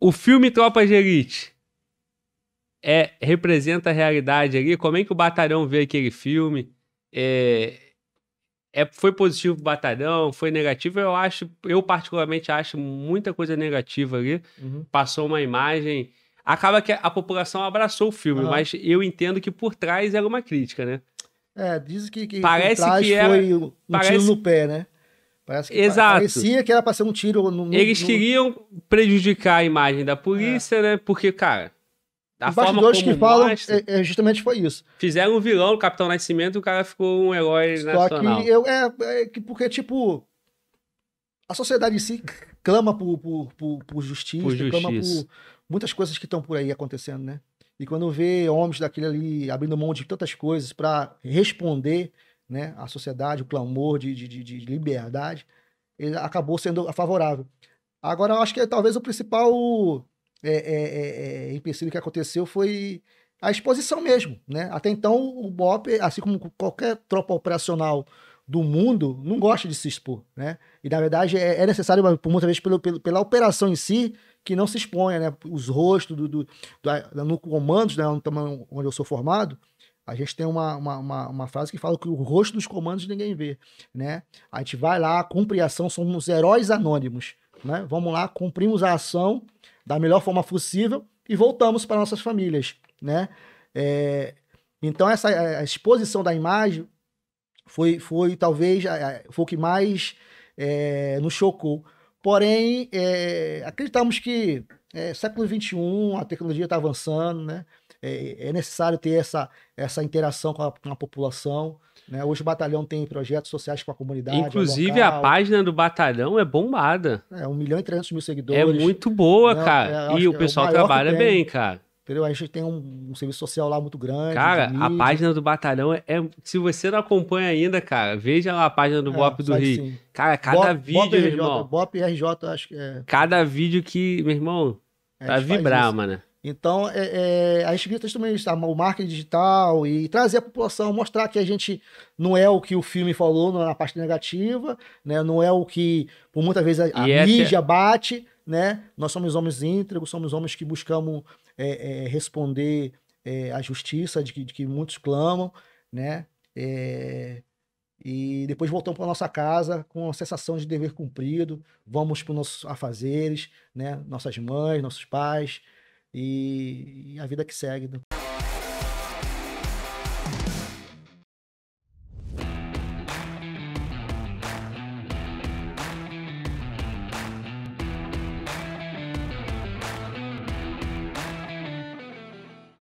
o filme Tropa de Elite é, representa a realidade ali? Como é que o Batalhão vê aquele filme? É, é, foi positivo o Batalhão? Foi negativo? Eu acho, eu particularmente acho muita coisa negativa ali. Uhum. Passou uma imagem. Acaba que a população abraçou o filme, uhum. mas eu entendo que por trás era uma crítica, né? É, diz que, que parece que era, foi um parece, tiro no pé, né? Parece que Exato. parecia que era pra ser um tiro no, no, Eles queriam no... prejudicar a imagem da polícia, é. né? Porque, cara, da Os forma como que falam, mostra, é, é, justamente foi isso. Fizeram um vilão, o Capitão Nascimento, e o cara ficou um herói Só nacional. Só que eu, é, é, porque, tipo, a sociedade em si clama por, por, por, por justiça, por justiça. clama por muitas coisas que estão por aí acontecendo, né? E quando vê homens daquele ali abrindo mão de tantas coisas para responder né, a sociedade, o clamor de, de, de liberdade, ele acabou sendo favorável. Agora, eu acho que talvez o principal é, é, é, é, empecilho que aconteceu foi a exposição mesmo. Né? Até então, o BOP, assim como qualquer tropa operacional do mundo, não gosta de se expor. Né? E, na verdade, é, é necessário, muitas vezes, pelo, pelo, pela operação em si, que não se exponha. Né? Os rostos do, do, do, no comando, né, onde eu sou formado, a gente tem uma, uma, uma, uma, frase que fala que o rosto dos comandos ninguém vê, né? A gente vai lá, cumpre a ação, somos heróis anônimos, né? Vamos lá, cumprimos a ação da melhor forma possível e voltamos para nossas famílias, né? É, então essa a exposição da imagem foi, foi talvez foi o que mais é, nos chocou. Porém, é, acreditamos que é, século XXI, a tecnologia está avançando, né? É, é, é necessário ter essa, essa interação com a, com a população. Né? Hoje o batalhão tem projetos sociais com a comunidade. É Inclusive, local, a página do batalhão é bombada. É, 1 milhão e 300 mil é seguidores. É muito boa, né? cara. É, e o pessoal o trabalha bem, cara. Entendeu? A gente tem um, um, serviço social lá muito grande. Cara, a página do Batalhão é, é, Se você não acompanha ainda, cara, veja lá a página do é, Bop do Rio. Sim. Cara, cada Bop, vídeo, Bop RJ, irmão. Bop RJ, acho que é. Cada vídeo que, meu irmão, é, pra vibrar, mano. Então, é, é, as escritas também, o marketing digital e trazer a população, mostrar que a gente não é o que o filme falou na parte negativa, né? não é o que, por muitas vezes, a, a é mídia bate, né? Nós somos homens íntegros, somos homens que buscamos é, é, responder à justiça de que, de que, muitos clamam, né? e depois voltamos para nossa casa com a sensação de dever cumprido, vamos para os nossos afazeres, né? Nossas mães, nossos pais, e, e a vida que segue. Né?